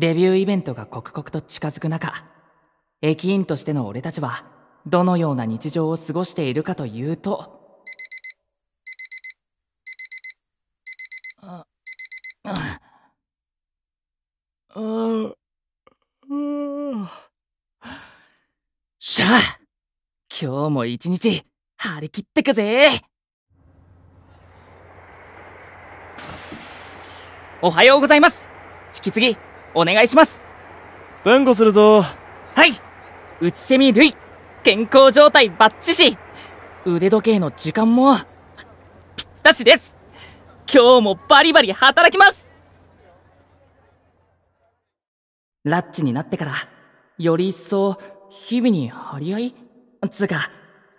デビューイベントが刻々と近づく中駅員としての俺たちはどのような日常を過ごしているかというとあああしゃあ今日も一日張り切ってくぜおはようございます引き継ぎお願いします弁護するぞはいうち類。健康状態バッチし腕時計の時間もぴったしです今日もバリバリ働きますラッチになってからより一層日々に張り合いつうか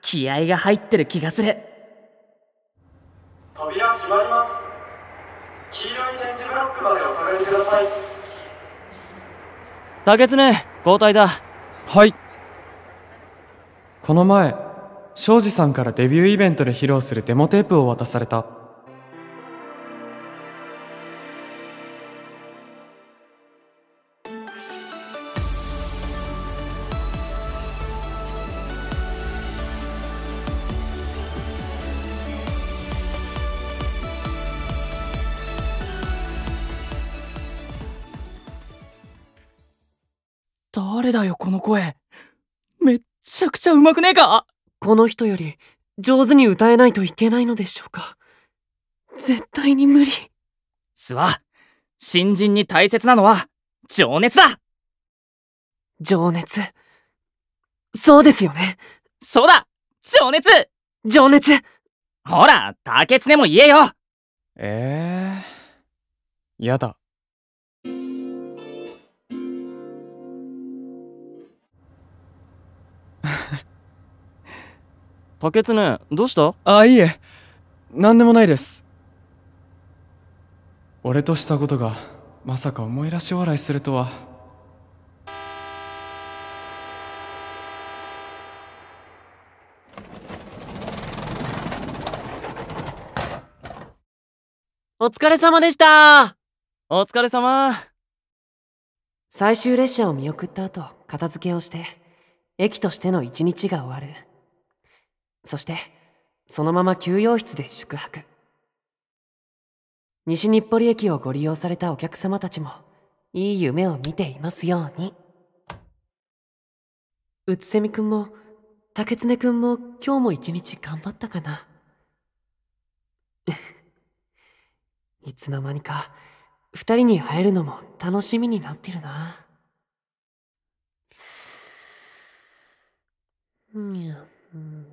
気合が入ってる気がする扉閉まります黄色い点字ブロックまでお下がりください竹常交代だはいこの前庄司さんからデビューイベントで披露するデモテープを渡された誰だよこの声めっちゃくちゃうまくねえかこの人より上手に歌えないといけないのでしょうか絶対に無理すわ新人に大切なのは情熱だ情熱そうですよねそうだ情熱情熱ほら竹爪も言えよええー、やだ竹常どうしたあいいえ何でもないです俺としたことがまさか思い出し笑いするとはお疲れ様でしたお疲れ様最終列車を見送った後片付けをして駅としての一日が終わるそしてそのまま休養室で宿泊西日暮里駅をご利用されたお客様たちもいい夢を見ていますようにうつせみくんも竹常くんも今日も一日頑張ったかな いつの間にか二人に会えるのも楽しみになってるなうん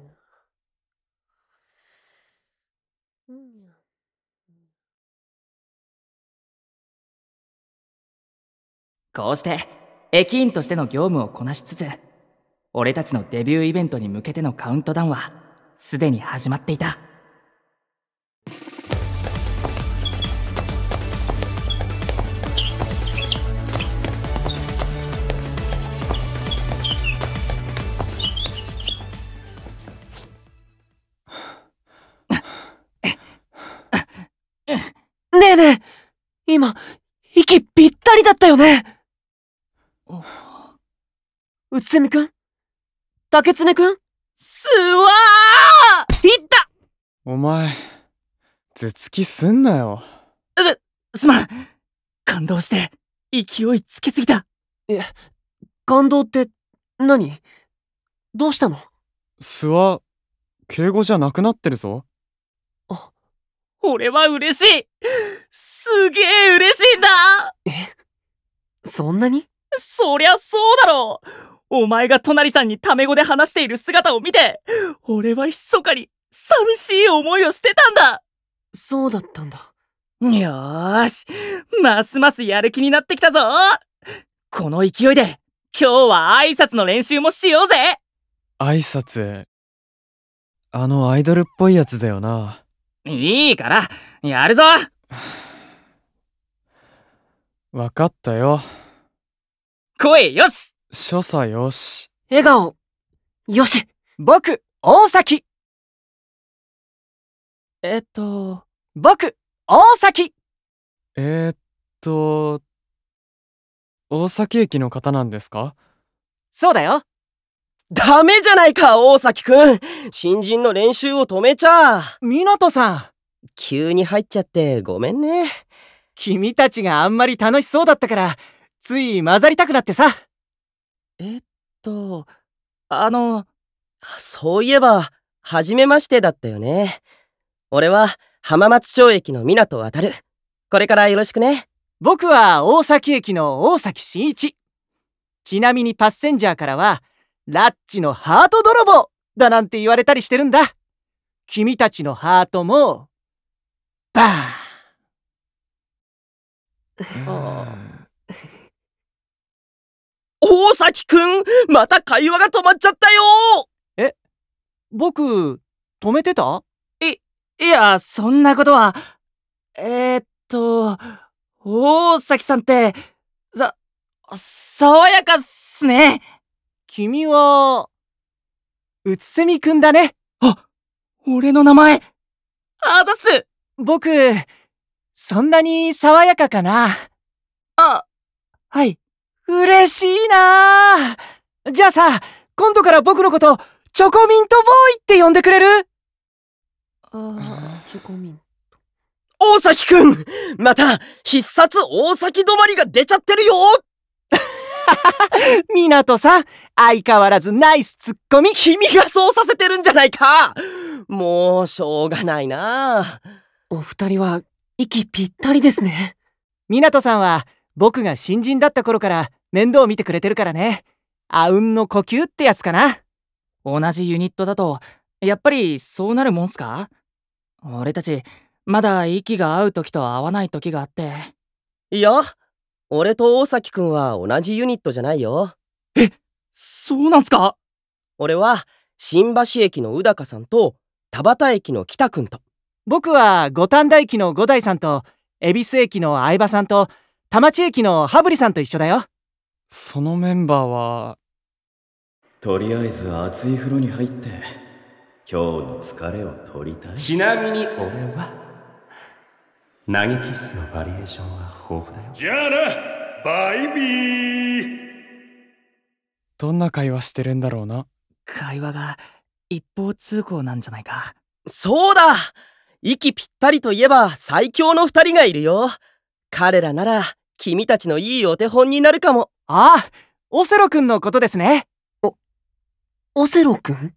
こうして駅員としての業務をこなしつつ俺たちのデビューイベントに向けてのカウントダウンはすでに始まっていたねえねえ今息ぴったりだったよねうつみくん竹常くんすわーいったお前、頭突きすんなよ。す、すまん感動して、勢いつけすぎたえ、感動って何、どうしたの諏訪、敬語じゃなくなってるぞ。あ、俺は嬉しいすげえ嬉しいんだえそんなにそりゃそうだろうお前が隣さんにタメ語で話している姿を見て、俺は密かに寂しい思いをしてたんだそうだったんだ。よーし、ますますやる気になってきたぞこの勢いで、今日は挨拶の練習もしようぜ挨拶、あのアイドルっぽいやつだよな。いいから、やるぞ分 かったよ。声よし所作よし。笑顔よし僕、大崎えっと、僕、大崎えー、っと、大崎駅の方なんですかそうだよ。ダメじゃないか、大崎くん。新人の練習を止めちゃ。湊さん。急に入っちゃってごめんね。君たちがあんまり楽しそうだったから、つい混ざりたくなってさえっとあのそういえば初めましてだったよね俺は浜松町駅の港渡るこれからよろしくね僕は大崎駅の大崎真一ちなみにパッセンジャーからはラッチのハート泥棒だなんて言われたりしてるんだ君たちのハートもバーン大崎くんまた会話が止まっちゃったよえ、僕、止めてたい、いや、そんなことは。えー、っと、大崎さんって、さ、爽やかっすね。君は、うつせみくんだね。あ、俺の名前。あざす僕、そんなに爽やかかな。あ、はい。嬉しいなじゃあさ、今度から僕のこと、チョコミントボーイって呼んでくれるああ、チョコミント。大崎くんまた、必殺大崎止まりが出ちゃってるよ みさん、相変わらずナイスツッコミ。君がそうさせてるんじゃないかもう、しょうがないなお二人は、息ぴったりですね。港さんは、僕が新人だった頃から、面倒見てくれてるからねあうんの呼吸ってやつかな同じユニットだとやっぱりそうなるもんすか俺たちまだ息が合う時と合わない時があっていや俺と大崎くんは同じユニットじゃないよえそうなんすか俺は新橋駅の宇高さんと田端駅の北くんと僕は五反田駅の五代さんと恵比寿駅の相葉さんと田町駅の羽振さんと一緒だよそのメンバーはとりあえず熱い風呂に入って今日の疲れを取りたいちなみに俺は投げキッスのバリエーションは豊富だよじゃあなバイビーどんな会話してるんだろうな会話が一方通行なんじゃないかそうだ息ぴったりといえば最強の2人がいるよ彼らなら君たちのいいお手本になるかもああ、オセロくんのことですね。お、オセロくん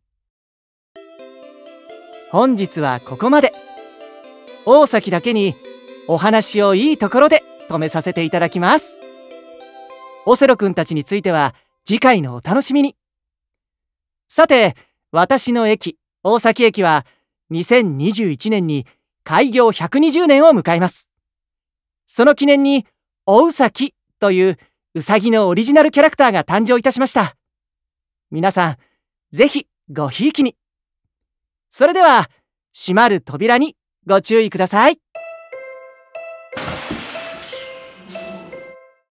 本日はここまで。大崎だけにお話をいいところで止めさせていただきます。オセロくんたちについては次回のお楽しみに。さて、私の駅、大崎駅は2021年に開業120年を迎えます。その記念に、大崎といううさぎのオリジナルキャラクターが誕生いたしました皆さんぜひごひいきにそれでは閉まる扉にご注意ください